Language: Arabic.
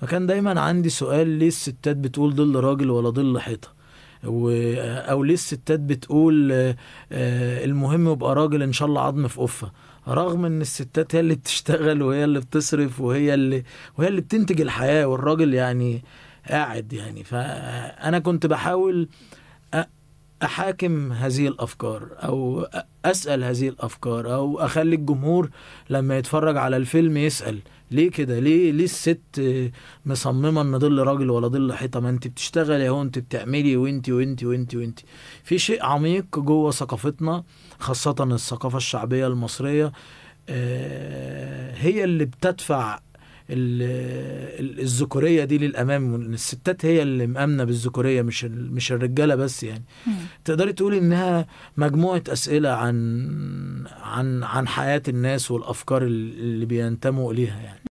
فكان دايما عندي سؤال ليه الستات بتقول ظل راجل ولا ظل حيطه و... او ليه الستات بتقول آه، المهم يبقى راجل ان شاء الله عظم في قفه رغم ان الستات هي اللي بتشتغل وهي اللي بتصرف وهي اللي وهي اللي بتنتج الحياه والراجل يعني قاعد يعني فانا كنت بحاول احاكم هذه الافكار او اسال هذه الافكار او اخلي الجمهور لما يتفرج على الفيلم يسال ليه كده ليه ليه الست مصممه ان ظل راجل ولا ظل حيطه ما انت بتشتغلي اهو انت بتعملي وانت وانت وانت وانت في شيء عميق جوه ثقافتنا خاصه الثقافه الشعبيه المصريه آه، هي اللي بتدفع الذكوريه دي للامام الستات هي اللي مامنه بالذكوريه مش مش الرجاله بس يعني مم. تقدري تقولي انها مجموعه اسئله عن عن عن حياه الناس والافكار اللي بينتموا اليها يعني